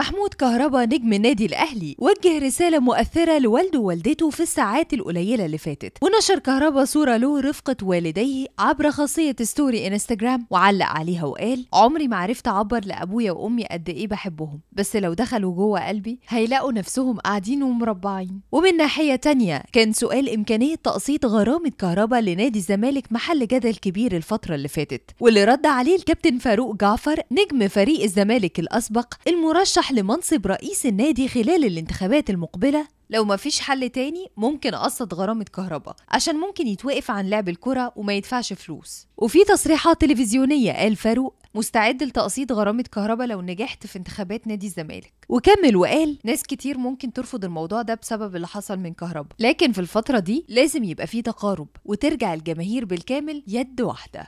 محمود كهربا نجم النادي الاهلي وجه رساله مؤثره لوالده ووالدته في الساعات القليله اللي فاتت ونشر كهربا صوره له رفقه والديه عبر خاصيه ستوري انستجرام وعلق عليها وقال عمري ما عرفت اعبر لابويا وامي قد ايه بحبهم بس لو دخلوا جوه قلبي هيلاقوا نفسهم قاعدين ومربعين ومن ناحيه تانية كان سؤال امكانيه تقسيط غرامه كهربا لنادي الزمالك محل جدل كبير الفتره اللي فاتت واللي رد عليه الكابتن فاروق جعفر نجم فريق الزمالك الاسبق المرشح مرشح لمنصب رئيس النادي خلال الانتخابات المقبلة لو مفيش حل تاني ممكن أقسط غرامة كهرباء عشان ممكن يتوقف عن لعب الكرة وما يدفعش فلوس وفي تصريحات تلفزيونية قال فاروق مستعد لتقسيط غرامة كهرباء لو نجحت في انتخابات نادي الزمالك وكمل وقال ناس كتير ممكن ترفض الموضوع ده بسبب اللي حصل من كهرباء لكن في الفترة دي لازم يبقى في تقارب وترجع الجماهير بالكامل يد واحدة